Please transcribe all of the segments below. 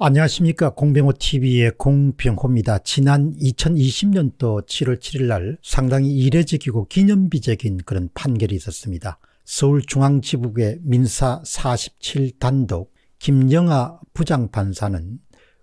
안녕하십니까 공병호TV의 공병호입니다. 지난 2020년도 7월 7일 날 상당히 이례적이고 기념비적인 그런 판결이 있었습니다. 서울중앙지부의 민사 47단독 김영아 부장판사는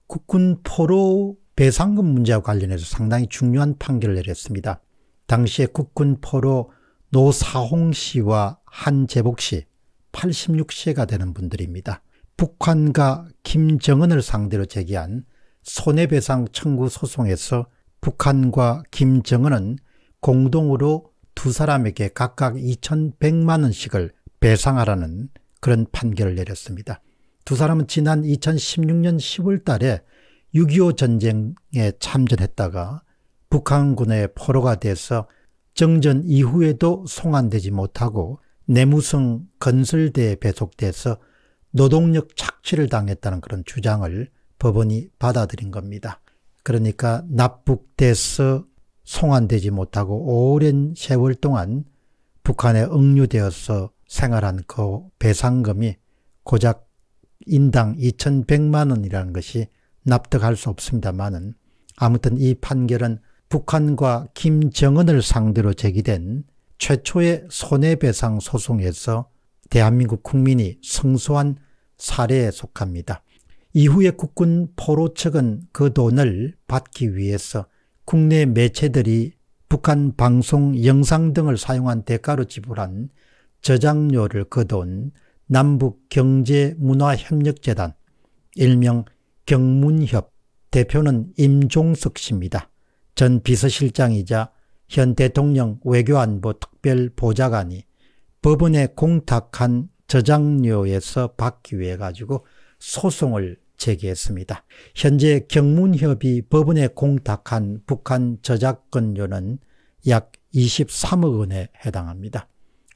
국군 포로 배상금 문제와 관련해서 상당히 중요한 판결을 내렸습니다. 당시에 국군 포로 노사홍 씨와 한재복 씨 86세가 되는 분들입니다. 북한과 김정은을 상대로 제기한 손해배상 청구 소송에서 북한과 김정은은 공동으로 두 사람에게 각각 2,100만 원씩을 배상하라는 그런 판결을 내렸습니다. 두 사람은 지난 2016년 10월 달에 6.25 전쟁에 참전했다가 북한군의 포로가 돼서 정전 이후에도 송환되지 못하고 내무성 건설대에 배속돼서 노동력 착취를 당했다는 그런 주장을 법원이 받아들인 겁니다. 그러니까 납북돼서 송환되지 못하고 오랜 세월 동안 북한에 억류되어서 생활한 그 배상금이 고작 인당 2,100만 원이라는 것이 납득할 수 없습니다만은 아무튼 이 판결은 북한과 김정은을 상대로 제기된 최초의 손해배상 소송에서 대한민국 국민이 성소한 사례에 속합니다. 이후에 국군 포로 측은 그 돈을 받기 위해서 국내 매체들이 북한 방송 영상 등을 사용한 대가로 지불한 저장료를 거둔 그 남북경제문화협력재단 일명 경문협 대표는 임종석 씨입니다. 전 비서실장이자 현 대통령 외교안보 특별보좌관이 법원에 공탁한 저장료에서 받기 위해 가지고 소송을 제기했습니다. 현재 경문협이 법원에 공탁한 북한 저작권료는 약 23억 원에 해당합니다.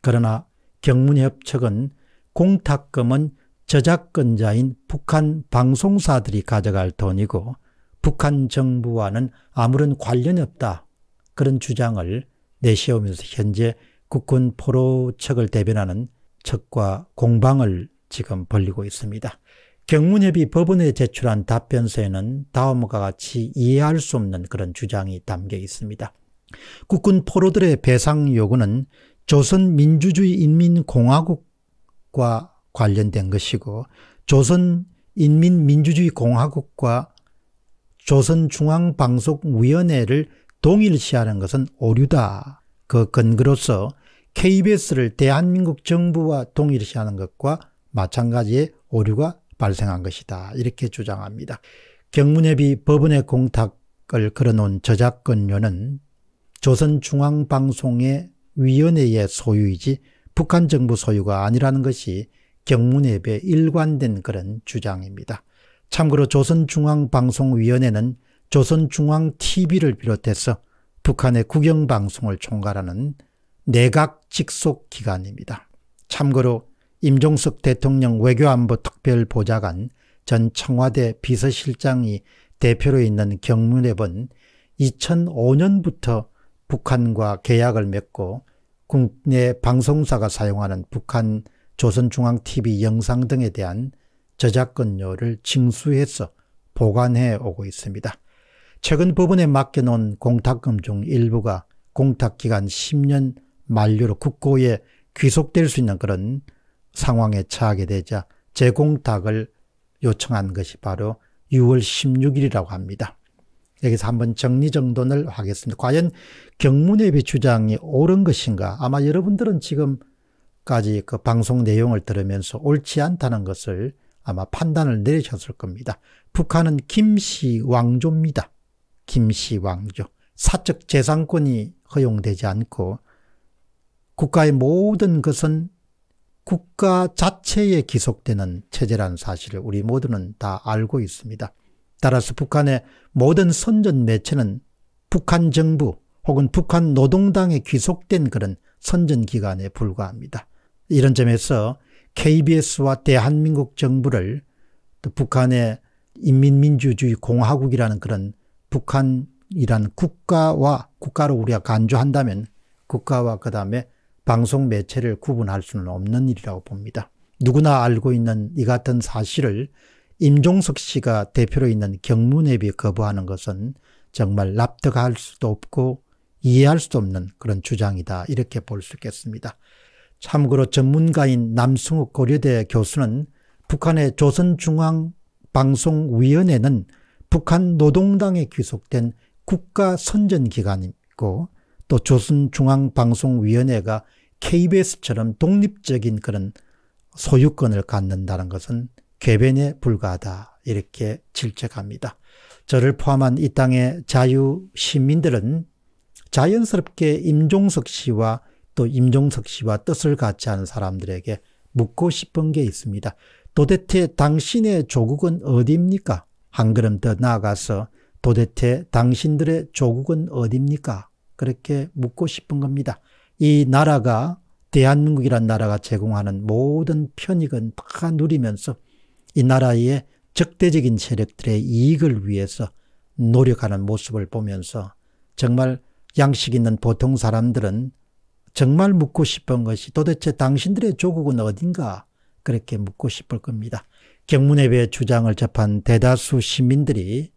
그러나 경문협 측은 공탁금은 저작권자인 북한 방송사들이 가져갈 돈이고 북한 정부와는 아무런 관련이 없다. 그런 주장을 내세우면서 현재 국군 포로 척을 대변하는 척과 공방을 지금 벌리고 있습니다. 경문협이 법원에 제출한 답변서에는 다음과 같이 이해할 수 없는 그런 주장이 담겨 있습니다. 국군 포로들의 배상 요구는 조선민주주의인민공화국과 관련된 것이고 조선인민민주주의공화국과 조선중앙방송위원회를 동일시하는 것은 오류다 그 근거로서 KBS를 대한민국 정부와 동일시하는 것과 마찬가지의 오류가 발생한 것이다. 이렇게 주장합니다. 경문협이 법원의 공탁을 걸어놓은 저작권료는 조선중앙방송의 위원회의 소유이지 북한 정부 소유가 아니라는 것이 경문협의 일관된 그런 주장입니다. 참고로 조선중앙방송위원회는 조선중앙TV를 비롯해서 북한의 국영방송을 총괄하는 내각 직속 기관입니다. 참고로 임종석 대통령 외교안보 특별보좌관 전 청와대 비서실장이 대표로 있는 경문협은 2005년부터 북한과 계약을 맺고 국내 방송사가 사용하는 북한 조선중앙TV 영상 등에 대한 저작권료를 징수해서 보관해 오고 있습니다. 최근 법원에 맡겨놓은 공탁금 중 일부가 공탁기간 10년 만료로 국고에 귀속될 수 있는 그런 상황에 처하게 되자 재공탁을 요청한 것이 바로 6월 16일이라고 합니다. 여기서 한번 정리정돈을 하겠습니다. 과연 경문예비 주장이 옳은 것인가? 아마 여러분들은 지금까지 그 방송 내용을 들으면서 옳지 않다는 것을 아마 판단을 내리셨을 겁니다. 북한은 김씨 왕조입니다. 김씨왕조 사적 재산권이 허용되지 않고 국가의 모든 것은 국가 자체에 기속되는 체제라는 사실을 우리 모두는 다 알고 있습니다. 따라서 북한의 모든 선전 매체는 북한 정부 혹은 북한 노동당에 귀속된 그런 선전 기관에 불과합니다. 이런 점에서 KBS와 대한민국 정부를 북한의 인민민주주의 공화국이라는 그런 북한이란 국가와 국가로 우리가 간주한다면 국가와 그 다음에 방송 매체를 구분할 수는 없는 일이라고 봅니다. 누구나 알고 있는 이 같은 사실을 임종석 씨가 대표로 있는 경문협이 거부하는 것은 정말 납득할 수도 없고 이해할 수도 없는 그런 주장이다 이렇게 볼 수 있겠습니다. 참고로 전문가인 남승욱 고려대 교수는 북한의 조선중앙방송위원회는 북한 노동당에 귀속된 국가 선전기관이고 또 조선중앙방송위원회가 KBS처럼 독립적인 그런 소유권을 갖는다는 것은 궤변에 불과하다 이렇게 질책합니다. 저를 포함한 이 땅의 자유시민들은 자연스럽게 임종석 씨와 또 임종석 씨와 뜻을 같이 하는 사람들에게 묻고 싶은 게 있습니다. 도대체 당신의 조국은 어디입니까? 한 걸음 더 나아가서 도대체 당신들의 조국은 어딥니까? 그렇게 묻고 싶은 겁니다. 이 나라가 대한민국이란 나라가 제공하는 모든 편익은 다 누리면서 이 나라의 적대적인 세력들의 이익을 위해서 노력하는 모습을 보면서 정말 양식 있는 보통 사람들은 정말 묻고 싶은 것이 도대체 당신들의 조국은 어딘가 그렇게 묻고 싶을 겁니다. 경문협의 주장을 접한 대다수 시민들이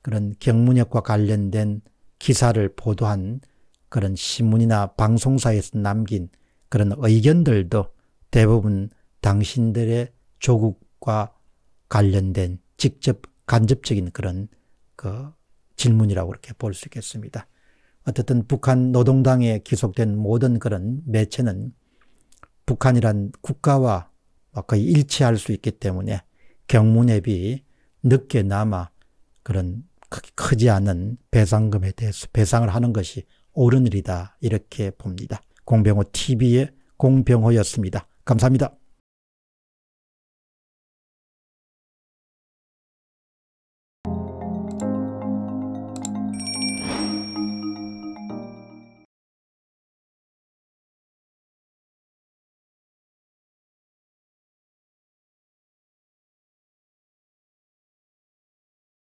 그런 경문협과 관련된 기사를 보도한 그런 신문이나 방송사에서 남긴 그런 의견들도 대부분 당신들의 조국과 관련된 직접 간접적인 그런 그 질문이라고 이렇게 볼 수 있겠습니다. 어쨌든 북한 노동당에 기속된 모든 그런 매체는 북한이란 국가와 뭐 거의 일치할 수 있기 때문에 경문앱이 늦게나마 그런 크지 않은 배상금에 대해서 배상을 하는 것이 옳은 일이다 이렇게 봅니다. 공병호 TV의 공병호였습니다. 감사합니다.